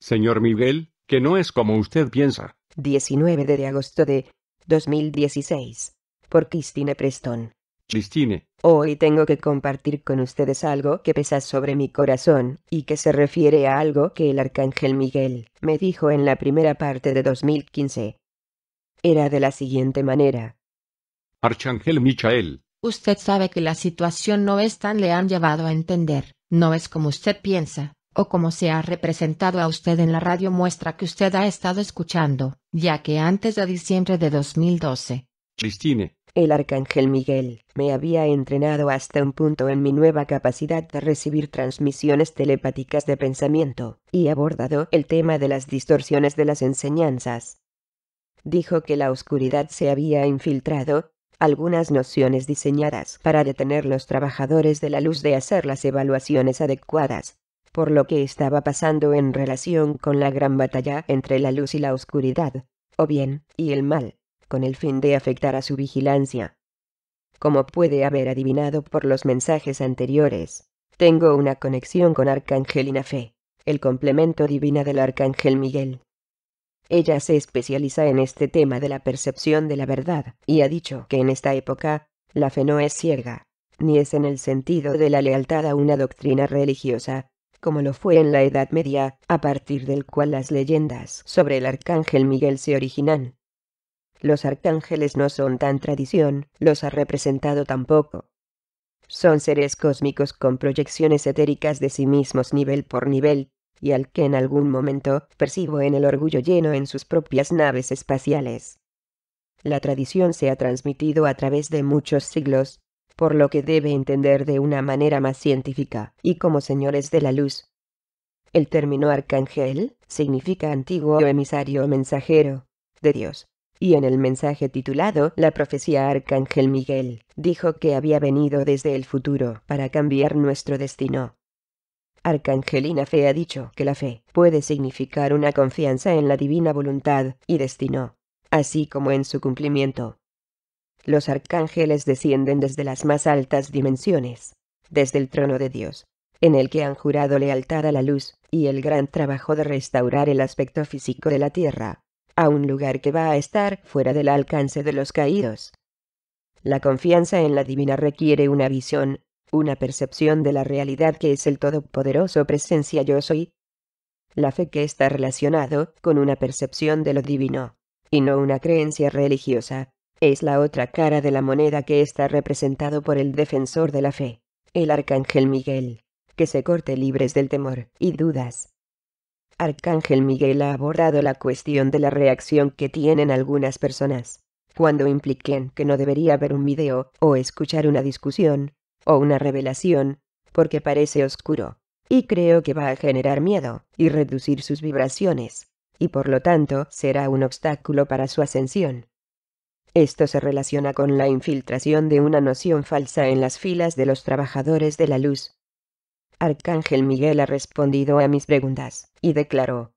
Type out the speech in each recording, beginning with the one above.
Señor Miguel, que no es como usted piensa. 19 de agosto de 2016. Por Christine Preston. Christine. Hoy tengo que compartir con ustedes algo que pesa sobre mi corazón, y que se refiere a algo que el arcángel Miguel me dijo en la primera parte de 2015. Era de la siguiente manera. Arcángel Michael. Usted sabe que la situación no es tan le han llevado a entender, no es como usted piensa o como se ha representado a usted en la radio muestra que usted ha estado escuchando, ya que antes de diciembre de 2012, Christine, el arcángel Miguel, me había entrenado hasta un punto en mi nueva capacidad de recibir transmisiones telepáticas de pensamiento, y abordado el tema de las distorsiones de las enseñanzas. Dijo que la oscuridad se había infiltrado, algunas nociones diseñadas para detener los trabajadores de la luz de hacer las evaluaciones adecuadas, por lo que estaba pasando en relación con la gran batalla entre la luz y la oscuridad, o bien, y el mal, con el fin de afectar a su vigilancia. Como puede haber adivinado por los mensajes anteriores, tengo una conexión con Arcángelina Fe, el complemento divina del Arcángel Miguel. Ella se especializa en este tema de la percepción de la verdad, y ha dicho que en esta época, la fe no es ciega, ni es en el sentido de la lealtad a una doctrina religiosa, como lo fue en la Edad Media, a partir del cual las leyendas sobre el arcángel Miguel se originan. Los arcángeles no son tan tradición, los ha representado tampoco. Son seres cósmicos con proyecciones etéricas de sí mismos nivel por nivel, y al que en algún momento percibo en el orgullo lleno en sus propias naves espaciales. La tradición se ha transmitido a través de muchos siglos, por lo que debe entender de una manera más científica, y como señores de la luz. El término arcángel significa antiguo emisario o mensajero de Dios. Y en el mensaje titulado La profecía Arcángel Miguel, dijo que había venido desde el futuro para cambiar nuestro destino. Arcangelina Fe ha dicho que la fe puede significar una confianza en la divina voluntad y destino, así como en su cumplimiento. Los arcángeles descienden desde las más altas dimensiones, desde el trono de Dios, en el que han jurado lealtad a la luz, y el gran trabajo de restaurar el aspecto físico de la tierra, a un lugar que va a estar fuera del alcance de los caídos. La confianza en la divina requiere una visión, una percepción de la realidad que es el todopoderoso presencia yo soy. La fe que está relacionado con una percepción de lo divino, y no una creencia religiosa, es la otra cara de la moneda que está representado por el defensor de la fe, el arcángel Miguel, que se corte libres del temor y dudas. Arcángel Miguel ha abordado la cuestión de la reacción que tienen algunas personas cuando impliquen que no debería ver un video o escuchar una discusión o una revelación porque parece oscuro y creo que va a generar miedo y reducir sus vibraciones y por lo tanto será un obstáculo para su ascensión. Esto se relaciona con la infiltración de una noción falsa en las filas de los trabajadores de la luz. Arcángel Miguel ha respondido a mis preguntas, y declaró.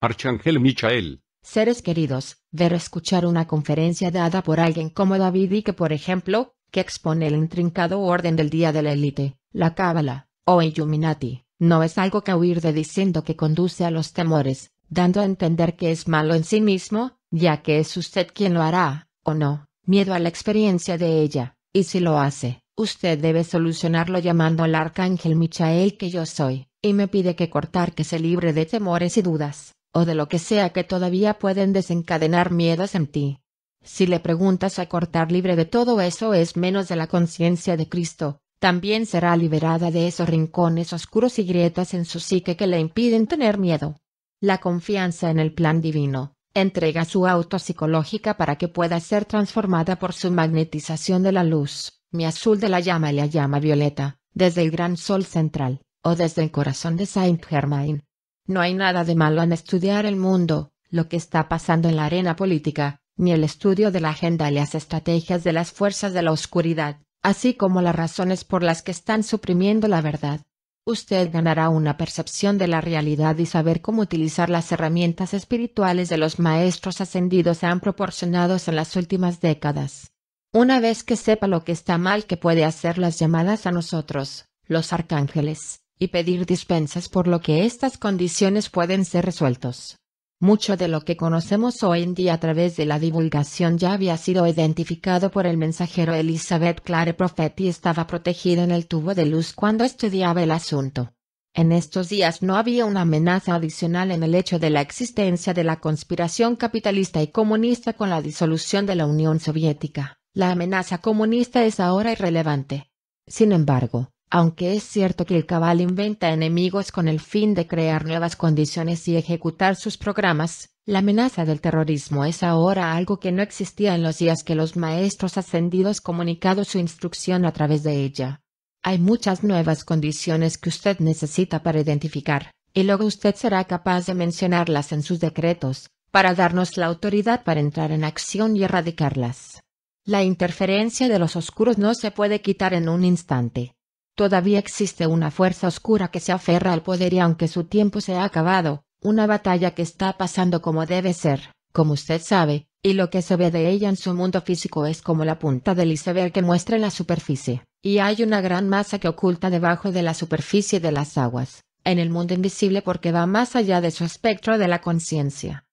Arcángel Michael. Seres queridos, ver escuchar una conferencia dada por alguien como David y que, por ejemplo, que expone el intrincado orden del día de la élite, la cábala, o Illuminati, no es algo que huir de diciendo que conduce a los temores, dando a entender que es malo en sí mismo, ya que es usted quien lo hará, o no, miedo a la experiencia de ella, y si lo hace, usted debe solucionarlo llamando al arcángel Michael que yo soy, y me pide que cortar que se libre de temores y dudas, o de lo que sea que todavía pueden desencadenar miedos en ti. Si le preguntas a cortar libre de todo eso es menos de la conciencia de Cristo, también será liberada de esos rincones oscuros y grietas en su psique que le impiden tener miedo. La confianza en el plan divino, entrega su auto psicológica para que pueda ser transformada por su magnetización de la luz, mi azul de la llama y la llama violeta, desde el gran sol central, o desde el corazón de Saint Germain. No hay nada de malo en estudiar el mundo, lo que está pasando en la arena política, ni el estudio de la agenda y las estrategias de las fuerzas de la oscuridad, así como las razones por las que están suprimiendo la verdad usted ganará una percepción de la realidad y saber cómo utilizar las herramientas espirituales de los maestros ascendidos se han proporcionado en las últimas décadas. Una vez que sepa lo que está mal que puede hacer las llamadas a nosotros, los arcángeles, y pedir dispensas por lo que estas condiciones pueden ser resueltos. Mucho de lo que conocemos hoy en día a través de la divulgación ya había sido identificado por el mensajero Elizabeth Clare Prophet y estaba protegido en el tubo de luz cuando estudiaba el asunto. En estos días no había una amenaza adicional en el hecho de la existencia de la conspiración capitalista y comunista con la disolución de la Unión Soviética. La amenaza comunista es ahora irrelevante. Sin embargo, aunque es cierto que el cabal inventa enemigos con el fin de crear nuevas condiciones y ejecutar sus programas, la amenaza del terrorismo es ahora algo que no existía en los días que los maestros ascendidos comunicado su instrucción a través de ella. Hay muchas nuevas condiciones que usted necesita para identificar, y luego usted será capaz de mencionarlas en sus decretos, para darnos la autoridad para entrar en acción y erradicarlas. La interferencia de los oscuros no se puede quitar en un instante Todavía existe una fuerza oscura que se aferra al poder y aunque su tiempo se ha acabado, una batalla que está pasando como debe ser, como usted sabe, y lo que se ve de ella en su mundo físico es como la punta del iceberg que muestra en la superficie, y hay una gran masa que oculta debajo de la superficie de las aguas, en el mundo invisible porque va más allá de su espectro de la conciencia.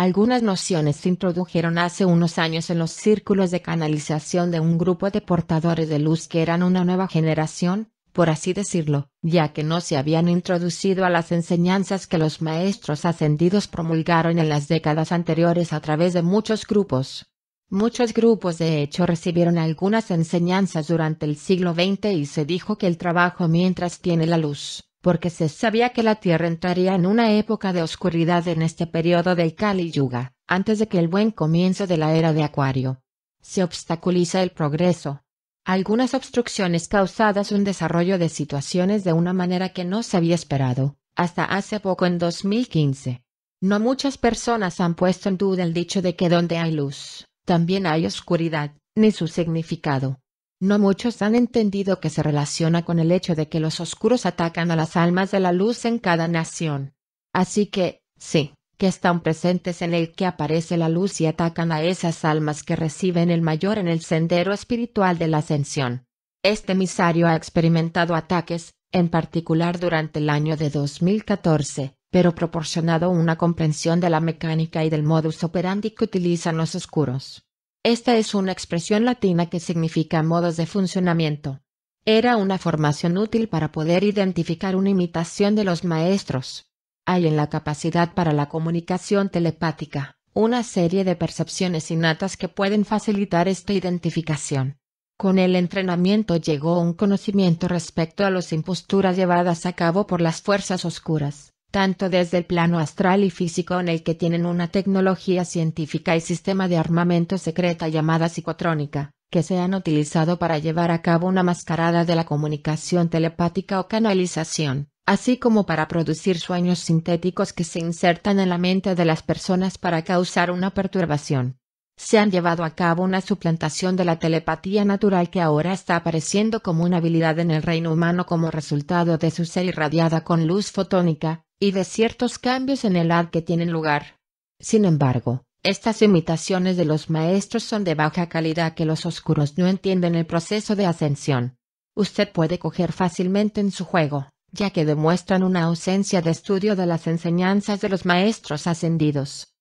Algunas nociones se introdujeron hace unos años en los círculos de canalización de un grupo de portadores de luz que eran una nueva generación, por así decirlo, ya que no se habían introducido a las enseñanzas que los maestros ascendidos promulgaron en las décadas anteriores a través de muchos grupos. Muchos grupos de hecho recibieron algunas enseñanzas durante el siglo XX y se dijo que el trabajo mientras tiene la luz porque se sabía que la Tierra entraría en una época de oscuridad en este periodo del Kali Yuga, antes de que el buen comienzo de la era de Acuario. Se obstaculiza el progreso. Algunas obstrucciones causadas un desarrollo de situaciones de una manera que no se había esperado, hasta hace poco en 2015. No muchas personas han puesto en duda el dicho de que donde hay luz, también hay oscuridad, ni su significado. No muchos han entendido que se relaciona con el hecho de que los oscuros atacan a las almas de la luz en cada nación. Así que, sí, que están presentes en el que aparece la luz y atacan a esas almas que reciben el mayor en el sendero espiritual de la ascensión. Este emisario ha experimentado ataques, en particular durante el año de 2014, pero proporcionado una comprensión de la mecánica y del modus operandi que utilizan los oscuros. Esta es una expresión latina que significa modos de funcionamiento. Era una formación útil para poder identificar una imitación de los maestros. Hay en la capacidad para la comunicación telepática una serie de percepciones innatas que pueden facilitar esta identificación. Con el entrenamiento llegó un conocimiento respecto a las imposturas llevadas a cabo por las fuerzas oscuras, tanto desde el plano astral y físico en el que tienen una tecnología científica y sistema de armamento secreta llamada psicotrónica, que se han utilizado para llevar a cabo una mascarada de la comunicación telepática o canalización, así como para producir sueños sintéticos que se insertan en la mente de las personas para causar una perturbación. Se han llevado a cabo una suplantación de la telepatía natural que ahora está apareciendo como una habilidad en el reino humano como resultado de su ser irradiada con luz fotónica, y de ciertos cambios en el AD que tienen lugar. Sin embargo, estas imitaciones de los maestros son de baja calidad que los oscuros no entienden el proceso de ascensión. Usted puede coger fácilmente en su juego, ya que demuestran una ausencia de estudio de las enseñanzas de los maestros ascendidos.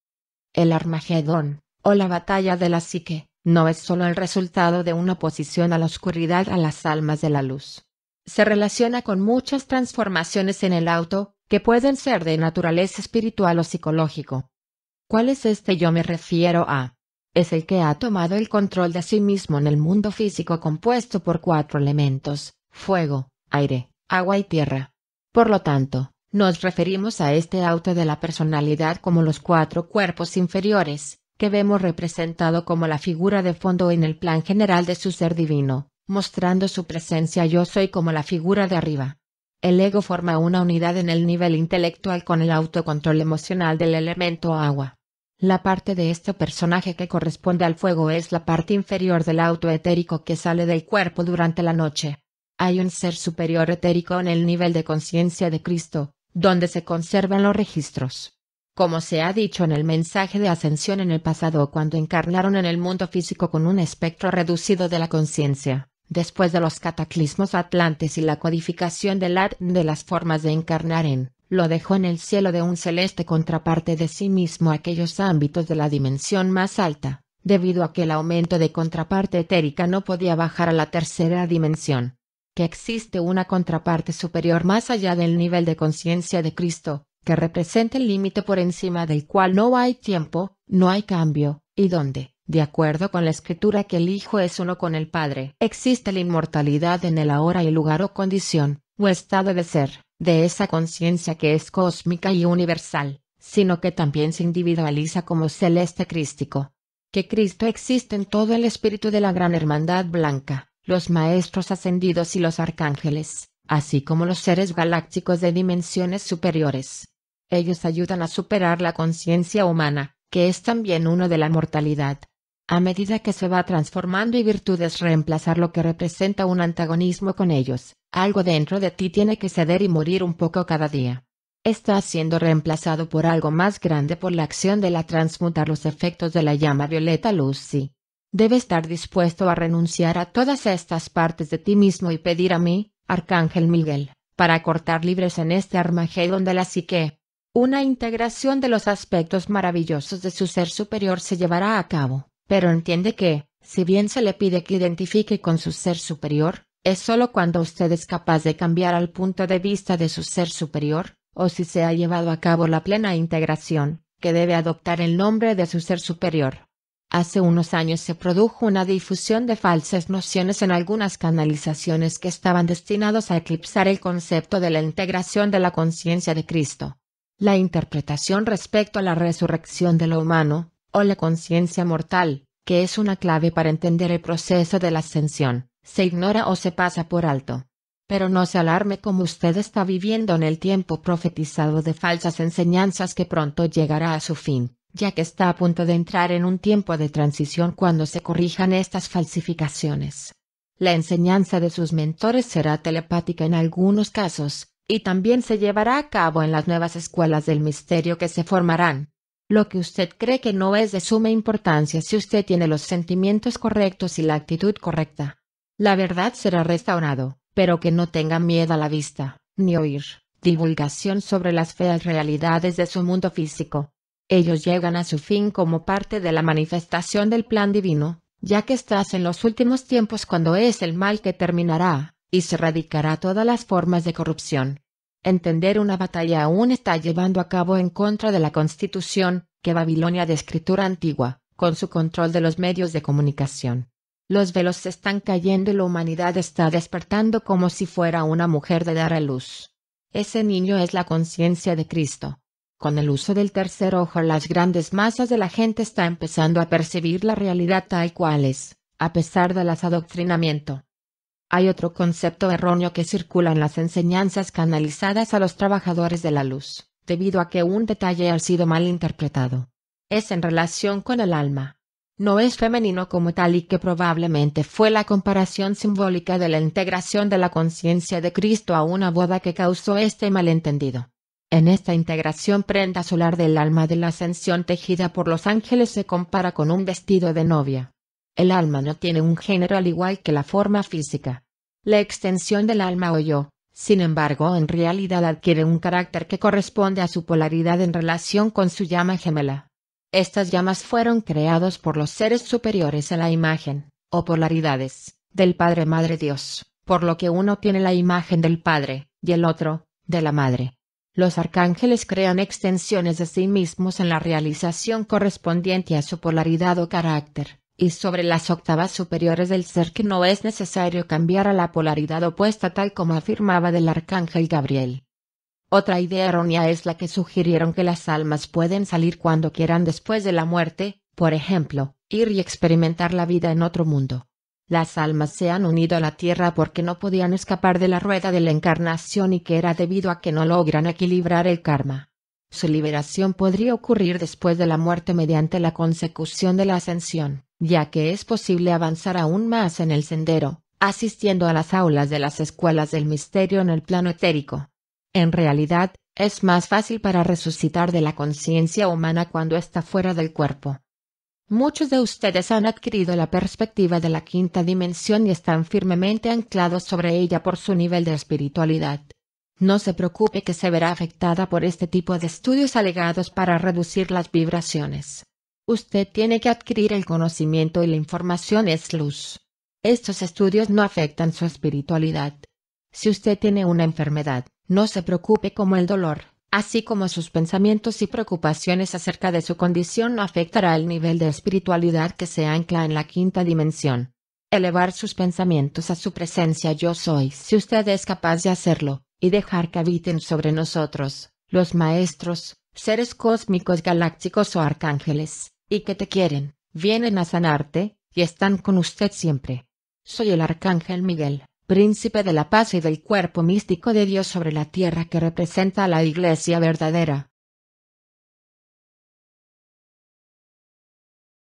El Armagedón, o la batalla de la psique, no es solo el resultado de una oposición a la oscuridad a las almas de la luz. Se relaciona con muchas transformaciones en el auto, que pueden ser de naturaleza espiritual o psicológico. ¿Cuál es este yo me refiero a? Es el que ha tomado el control de sí mismo en el mundo físico compuesto por cuatro elementos, fuego, aire, agua y tierra. Por lo tanto, nos referimos a este auto de la personalidad como los cuatro cuerpos inferiores, que vemos representado como la figura de fondo en el plan general de su ser divino, mostrando su presencia yo soy como la figura de arriba. El ego forma una unidad en el nivel intelectual con el autocontrol emocional del elemento agua. La parte de este personaje que corresponde al fuego es la parte inferior del auto etérico que sale del cuerpo durante la noche. Hay un ser superior etérico en el nivel de conciencia de Cristo, donde se conservan los registros. Como se ha dicho en el mensaje de ascensión en el pasado cuando encarnaron en el mundo físico con un espectro reducido de la conciencia, Después de los cataclismos atlantes y la codificación del arte de las formas de encarnar en, lo dejó en el cielo de un celeste contraparte de sí mismo aquellos ámbitos de la dimensión más alta, debido a que el aumento de contraparte etérica no podía bajar a la tercera dimensión. Que existe una contraparte superior más allá del nivel de conciencia de Cristo, que representa el límite por encima del cual no hay tiempo, no hay cambio, y dónde? De acuerdo con la escritura que el Hijo es uno con el Padre, existe la inmortalidad en el ahora y lugar o condición, o estado de ser, de esa conciencia que es cósmica y universal, sino que también se individualiza como celeste crístico. Que Cristo existe en todo el espíritu de la gran hermandad blanca, los maestros ascendidos y los arcángeles, así como los seres galácticos de dimensiones superiores. Ellos ayudan a superar la conciencia humana, que es también uno de la mortalidad, a medida que se va transformando y virtudes reemplazar lo que representa un antagonismo con ellos, algo dentro de ti tiene que ceder y morir un poco cada día. Está siendo reemplazado por algo más grande por la acción de la transmutar los efectos de la llama violeta Lucy. Debe estar dispuesto a renunciar a todas estas partes de ti mismo y pedir a mí, Arcángel Miguel, para cortar libres en este Armagedón de la psique. Una integración de los aspectos maravillosos de su ser superior se llevará a cabo pero entiende que, si bien se le pide que identifique con su ser superior, es sólo cuando usted es capaz de cambiar al punto de vista de su ser superior, o si se ha llevado a cabo la plena integración, que debe adoptar el nombre de su ser superior. Hace unos años se produjo una difusión de falsas nociones en algunas canalizaciones que estaban destinados a eclipsar el concepto de la integración de la conciencia de Cristo. La interpretación respecto a la resurrección de lo humano, o la conciencia mortal, que es una clave para entender el proceso de la ascensión, se ignora o se pasa por alto. Pero no se alarme como usted está viviendo en el tiempo profetizado de falsas enseñanzas que pronto llegará a su fin, ya que está a punto de entrar en un tiempo de transición cuando se corrijan estas falsificaciones. La enseñanza de sus mentores será telepática en algunos casos, y también se llevará a cabo en las nuevas escuelas del misterio que se formarán. Lo que usted cree que no es de suma importancia si usted tiene los sentimientos correctos y la actitud correcta. La verdad será restaurado, pero que no tenga miedo a la vista, ni oír, divulgación sobre las feas realidades de su mundo físico. Ellos llegan a su fin como parte de la manifestación del plan divino, ya que estás en los últimos tiempos cuando es el mal que terminará, y se erradicará todas las formas de corrupción entender una batalla aún está llevando a cabo en contra de la Constitución, que Babilonia de escritura antigua, con su control de los medios de comunicación. Los velos están cayendo y la humanidad está despertando como si fuera una mujer de dar a luz. Ese niño es la conciencia de Cristo. Con el uso del tercer ojo las grandes masas de la gente está empezando a percibir la realidad tal cual es, a pesar de las adoctrinamiento. Hay otro concepto erróneo que circula en las enseñanzas canalizadas a los trabajadores de la luz, debido a que un detalle ha sido mal interpretado. Es en relación con el alma. No es femenino como tal y que probablemente fue la comparación simbólica de la integración de la conciencia de Cristo a una boda que causó este malentendido. En esta integración prenda solar del alma de la ascensión tejida por los ángeles se compara con un vestido de novia. El alma no tiene un género al igual que la forma física. La extensión del alma o yo, sin embargo, en realidad adquiere un carácter que corresponde a su polaridad en relación con su llama gemela. Estas llamas fueron creados por los seres superiores a la imagen, o polaridades, del Padre Madre Dios, por lo que uno tiene la imagen del Padre, y el otro, de la Madre. Los arcángeles crean extensiones de sí mismos en la realización correspondiente a su polaridad o carácter, y sobre las octavas superiores del ser que no es necesario cambiar a la polaridad opuesta tal como afirmaba del arcángel Gabriel. Otra idea errónea es la que sugirieron que las almas pueden salir cuando quieran después de la muerte, por ejemplo, ir y experimentar la vida en otro mundo. Las almas se han unido a la tierra porque no podían escapar de la rueda de la encarnación y que era debido a que no logran equilibrar el karma. Su liberación podría ocurrir después de la muerte mediante la consecución de la ascensión, ya que es posible avanzar aún más en el sendero, asistiendo a las aulas de las escuelas del misterio en el plano etérico. En realidad, es más fácil para resucitar de la conciencia humana cuando está fuera del cuerpo. Muchos de ustedes han adquirido la perspectiva de la quinta dimensión y están firmemente anclados sobre ella por su nivel de espiritualidad. No se preocupe que se verá afectada por este tipo de estudios alegados para reducir las vibraciones. Usted tiene que adquirir el conocimiento y la información es luz. Estos estudios no afectan su espiritualidad. Si usted tiene una enfermedad, no se preocupe como el dolor, así como sus pensamientos y preocupaciones acerca de su condición no afectará el nivel de espiritualidad que se ancla en la quinta dimensión. Elevar sus pensamientos a su presencia yo soy si usted es capaz de hacerlo, y dejar que habiten sobre nosotros, los maestros, seres cósmicos galácticos o arcángeles, y que te quieren, vienen a sanarte, y están con usted siempre. Soy el arcángel Miguel, príncipe de la paz y del cuerpo místico de Dios sobre la tierra que representa a la Iglesia verdadera.